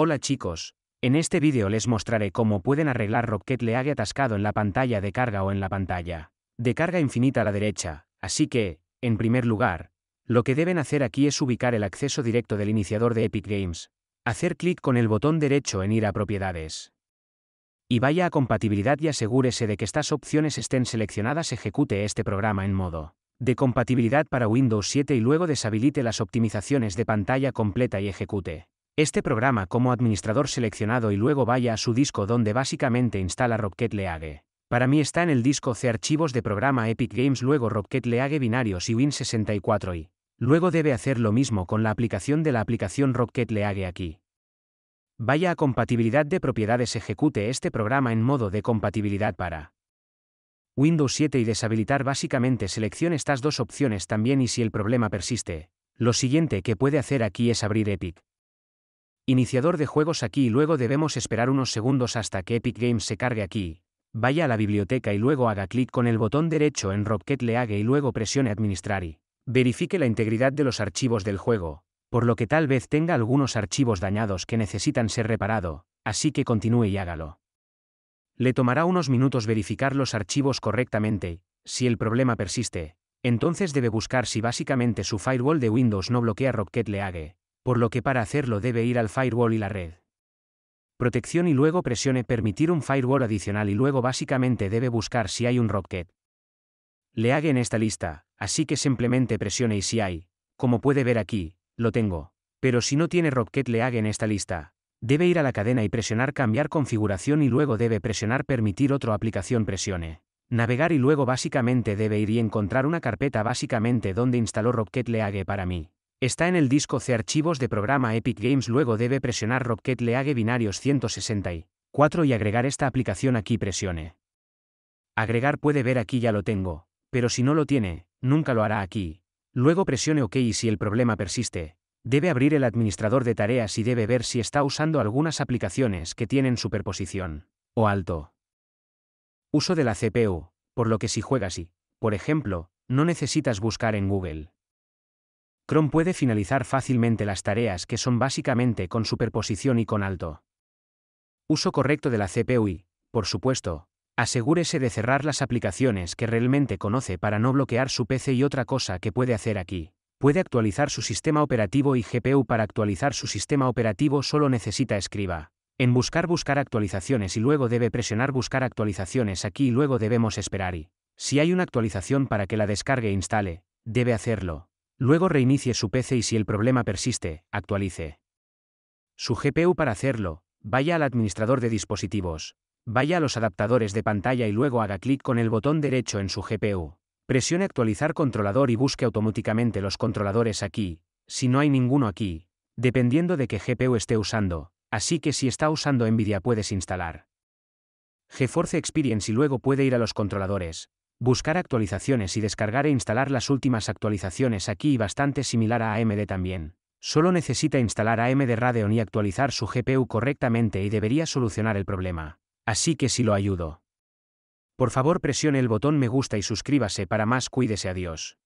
Hola chicos, en este vídeo les mostraré cómo pueden arreglar Rocket League atascado en la pantalla de carga o en la pantalla de carga infinita a la derecha, así que, en primer lugar, lo que deben hacer aquí es ubicar el acceso directo del iniciador de Epic Games, hacer clic con el botón derecho en ir a propiedades. Y vaya a compatibilidad y asegúrese de que estas opciones estén seleccionadas ejecute este programa en modo de compatibilidad para Windows 7 y luego deshabilite las optimizaciones de pantalla completa y ejecute este programa como administrador seleccionado y luego vaya a su disco donde básicamente instala Rocket League. Para mí está en el disco C archivos de programa Epic Games luego Rocket League binarios y win 64 y Luego debe hacer lo mismo con la aplicación de la aplicación Rocket League aquí. Vaya a compatibilidad de propiedades ejecute este programa en modo de compatibilidad para Windows 7 y deshabilitar básicamente seleccione estas dos opciones también y si el problema persiste. Lo siguiente que puede hacer aquí es abrir Epic. Iniciador de juegos aquí y luego debemos esperar unos segundos hasta que Epic Games se cargue aquí. Vaya a la biblioteca y luego haga clic con el botón derecho en Rocket League y luego presione Administrar y verifique la integridad de los archivos del juego, por lo que tal vez tenga algunos archivos dañados que necesitan ser reparado, así que continúe y hágalo. Le tomará unos minutos verificar los archivos correctamente, si el problema persiste, entonces debe buscar si básicamente su firewall de Windows no bloquea Rocket League, por lo que para hacerlo debe ir al firewall y la red. Protección y luego presione permitir un firewall adicional y luego básicamente debe buscar si hay un rocket. Le hague en esta lista, así que simplemente presione y si hay, como puede ver aquí, lo tengo. Pero si no tiene rocket le haga en esta lista, debe ir a la cadena y presionar cambiar configuración y luego debe presionar permitir otra aplicación presione. Navegar y luego básicamente debe ir y encontrar una carpeta básicamente donde instaló Rocket League para mí. Está en el disco C archivos de programa Epic Games luego debe presionar Rocket League binarios 164 y agregar esta aplicación aquí presione. Agregar puede ver aquí ya lo tengo, pero si no lo tiene, nunca lo hará aquí. Luego presione OK y si el problema persiste, debe abrir el administrador de tareas y debe ver si está usando algunas aplicaciones que tienen superposición o alto uso de la CPU, por lo que si juegas y, por ejemplo, no necesitas buscar en Google. Chrome puede finalizar fácilmente las tareas que son básicamente con superposición y con alto. Uso correcto de la CPU y, por supuesto, asegúrese de cerrar las aplicaciones que realmente conoce para no bloquear su PC y otra cosa que puede hacer aquí. Puede actualizar su sistema operativo y GPU para actualizar su sistema operativo solo necesita escriba. En buscar buscar actualizaciones y luego debe presionar buscar actualizaciones aquí y luego debemos esperar y. Si hay una actualización para que la descargue e instale, debe hacerlo. Luego reinicie su PC y si el problema persiste, actualice su GPU para hacerlo, vaya al administrador de dispositivos, vaya a los adaptadores de pantalla y luego haga clic con el botón derecho en su GPU. Presione actualizar controlador y busque automáticamente los controladores aquí, si no hay ninguno aquí, dependiendo de qué GPU esté usando, así que si está usando Nvidia puedes instalar GeForce Experience y luego puede ir a los controladores, buscar actualizaciones y descargar e instalar las últimas actualizaciones aquí y bastante similar a AMD también. Solo necesita instalar AMD Radeon y actualizar su GPU correctamente y debería solucionar el problema. Así que si lo ayudo. Por favor presione el botón me gusta y suscríbase para más cuídese adiós.